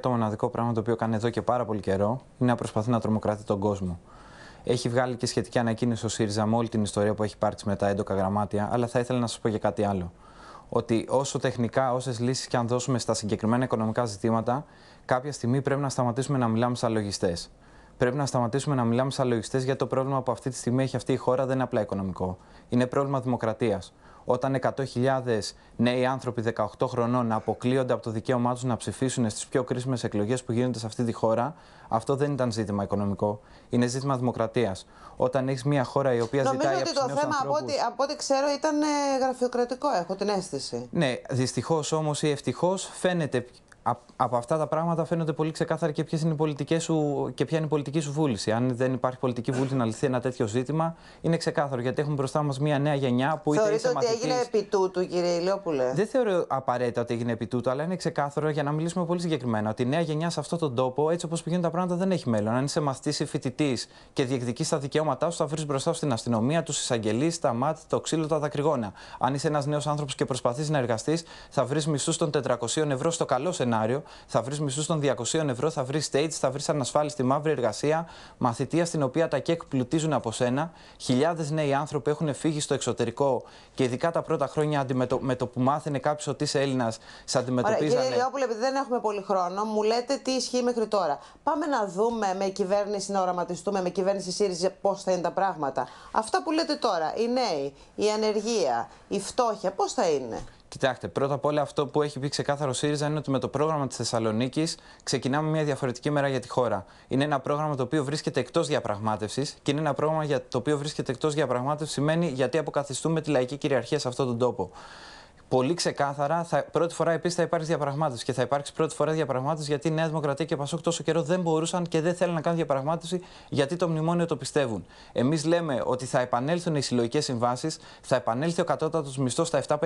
Το μοναδικό πράγμα το οποίο κάνει εδώ και πάρα πολύ καιρό είναι να προσπαθεί να τρομοκρατεί τον κόσμο. Έχει βγάλει και σχετική ανακοίνωση ο ΣΥΡΙΖΑ με όλη την ιστορία που έχει πάρει με τα έντοκα γραμμάτια, αλλά θα ήθελα να σας πω και κάτι άλλο. Ότι όσο τεχνικά, όσες λύσεις και αν δώσουμε στα συγκεκριμένα οικονομικά ζητήματα, κάποια στιγμή πρέπει να σταματήσουμε να μιλάμε σαν λογιστές. Πρέπει να σταματήσουμε να μιλάμε σαν λογιστές για το πρόβλημα που αυτή τη στιγμή έχει αυτή η χώρα δεν είναι απλά οικονομικό. Είναι πρόβλημα δημοκρατίας. Όταν 100.000 νέοι άνθρωποι 18 χρονών αποκλείονται από το δικαίωμά τους να ψηφίσουν στις πιο κρίσιμες εκλογές που γίνονται σε αυτή τη χώρα, αυτό δεν ήταν ζήτημα οικονομικό. Είναι ζήτημα δημοκρατίας. Όταν έχεις μια χώρα η οποία Νομίζω ζητάει. Νομίζω ότι το θέμα, από, ό,τι, από ό,τι ξέρω, ήταν ε, γραφειοκρατικό, έχω την αίσθηση. Ναι, δυστυχώς όμως ή ευτυχώς φαίνεται από αυτά τα πράγματα φαίνονται πολύ ξεκάθαρα και, ποιες είναι οι πολιτικές σου, και ποια είναι η πολιτική σου βούληση. Αν δεν υπάρχει πολιτική βούληση να λυθεί ένα τέτοιο ζήτημα, είναι ξεκάθαρο γιατί έχουμε μπροστά μας μια νέα γενιά που Θεωρείτε είτε. Θεωρείτε ότι έγινε επί τούτου, κύριε Ηλιόπουλε. Δεν θεωρώ απαραίτητα ότι έγινε επί τούτου, αλλά είναι ξεκάθαρο για να μιλήσουμε πολύ συγκεκριμένα ότι η νέα γενιά σε αυτόν τον τόπο, έτσι όπως πηγαίνουν τα πράγματα, δεν έχει μέλλον. Αν είσαι μαθητής ή φοιτητής και διεκδική τα δικαιώματά σου, θα βρεις μπροστά σου την αστυνομία, τους εισαγγελείς, τα ΜΑΤ, το ξύλο, τα δακρυγόνα. Αν είσαι ένας νέος άνθρωπος και προσπαθείς να εργαστείς, θα βρεις μισθούς των 400 ευρώ στο καλό σενάριο σενάριο, θα βρεις μισθούς των 200 ευρώ, θα βρεις stage, θα βρεις στη μαύρη εργασία, μαθητεία στην οποία τα ΚΕΚ πλουτίζουν από σένα. Χιλιάδες νέοι άνθρωποι έχουν φύγει στο εξωτερικό και ειδικά τα πρώτα χρόνια με το που μάθαινε κάποιος ότι είσαι Έλληνας, σε αντιμετωπίζανε. κύριε Λιόπουλε, επειδή δεν έχουμε πολύ χρόνο, μου λέτε τι ισχύει μέχρι τώρα. Πάμε να δούμε με κυβέρνηση να οραματιστούμε, με κυβέρνηση ΣΥΡΙΖΑ πώς θα είναι τα πράγματα. Αυτά που λέτε τώρα, οι νέοι, η ανεργία, η φτώχεια, πώς θα είναι. Κοιτάξτε, πρώτα απ' όλα αυτό που έχει πει ξεκάθαρο ο ΣΥΡΙΖΑ είναι ότι με το πρόγραμμα της Θεσσαλονίκης ξεκινάμε μια διαφορετική μέρα για τη χώρα. Είναι ένα πρόγραμμα το οποίο βρίσκεται εκτός διαπραγμάτευσης και είναι ένα πρόγραμμα για το οποίο βρίσκεται εκτός διαπραγμάτευσης σημαίνει γιατί αποκαθιστούμε τη λαϊκή κυριαρχία σε αυτόν τον τόπο πολύ ξεκάθαρα. Θα, πρώτη φορά επίσης θα υπάρξει διαπραγμάτευση. Και θα υπάρξει πρώτη φορά διαπραγμάτευση γιατί η Νέα Δημοκρατία και ο Πασόκ τόσο καιρό δεν μπορούσαν και δεν θέλουν να κάνουν διαπραγμάτευση γιατί το μνημόνιο το πιστεύουν. Εμείς λέμε ότι θα επανέλθουν οι συλλογικές συμβάσεις, θα επανέλθει ο κατώτατος μισθός στα 751,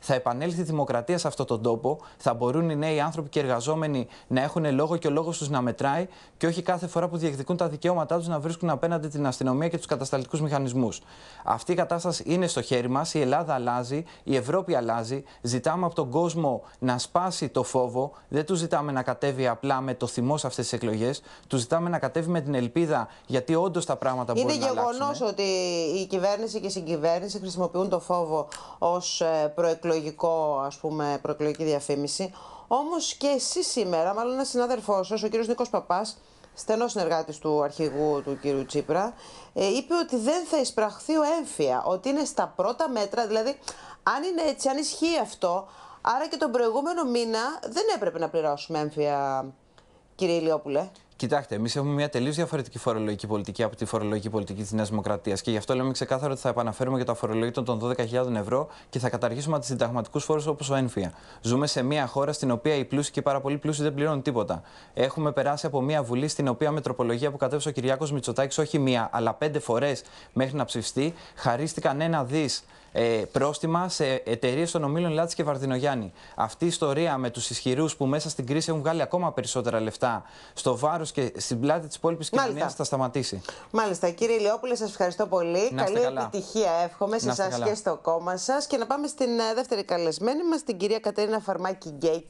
θα επανέλθει η δημοκρατία σε αυτόν τον τόπο, θα μπορούν οι νέοι άνθρωποι και οι εργαζόμενοι να έχουν λόγο και ο λόγος τους να μετράει και όχι κάθε φορά που διεκδικούν τα δικαιώματά τους να βρίσκουν απέναντι την αστυνομία και τους κατασταλτικούς μηχανισμούς. Αυτή η κατάσταση είναι στο χέρι μας, η Ελλάδα αλλάζει, η Ευρώπη αλλάζει αλλάζει. Ζητάμε από τον κόσμο να σπάσει το φόβο. Δεν του ζητάμε να κατέβει απλά με το θυμό σε αυτές τις εκλογές. Του ζητάμε να κατέβει με την ελπίδα, γιατί όντως τα πράγματα μπορούν να αλλάξουν. Είναι γεγονός ότι η κυβέρνηση και η συγκυβέρνηση χρησιμοποιούν το φόβο ως ε, προεκλογικό, ας πούμε, προεκλογική διαφήμιση. Όμως και εσύ σήμερα, μάλλον ένας συνάδελφός σας, ο κύριος Νίκος Παπάς, στενός συνεργάτης του αρχηγού του κύριου Τσίπρα, ε, είπε ότι δεν θα εισπραχθεί ο έμφυα, ότι είναι στα πρώτα μέτρα, δηλαδή αν είναι έτσι, αν ισχύει αυτό, άρα και τον προηγούμενο μήνα δεν έπρεπε να πληρώσουμε έμφυα, κύριε Ηλιόπουλε. Κοιτάξτε, εμείς έχουμε μια τελείως διαφορετική φορολογική πολιτική από τη φορολογική πολιτική της Νέας Δημοκρατίας. Και γι' αυτό λέμε ξεκάθαρα ότι θα επαναφέρουμε για το αφορολόγητο των 12.000 ευρώ και θα καταργήσουμε συνταγματικού φόρους όπως ο ένφια. Ζούμε σε μια χώρα στην οποία οι πλούσιοι και οι πάρα πολύ πλούσιοι δεν πληρώνουν τίποτα. Έχουμε περάσει από μια βουλή στην οποία με τροπολογία που κατέβησε ο Κυριάκος Μητσοτάκης όχι μία αλλά πέντε φορές μέχρι να ψηφιστεί, χαρίστηκαν ένα δις ε, πρόστιμα σε εταιρείες των ομίλων Λάτση και Βαρδινογιάννη. Αυτή η ιστορία με τους ισχυρούς που μέσα στην κρίση έχουν βγάλει ακόμα περισσότερα λεφτά στο βάρος και στην πλάτη της υπόλοιπης κοινωνίας θα σταματήσει. Μάλιστα. Κύριε Ηλιόπουλε, σας ευχαριστώ πολύ. Καλή επιτυχία εύχομαι σε εσά και στο κόμμα σας. Και να πάμε στην ε, δεύτερη καλεσμένη μας, την κυρία Κατερίνα Φαρμάκη Γκέικ.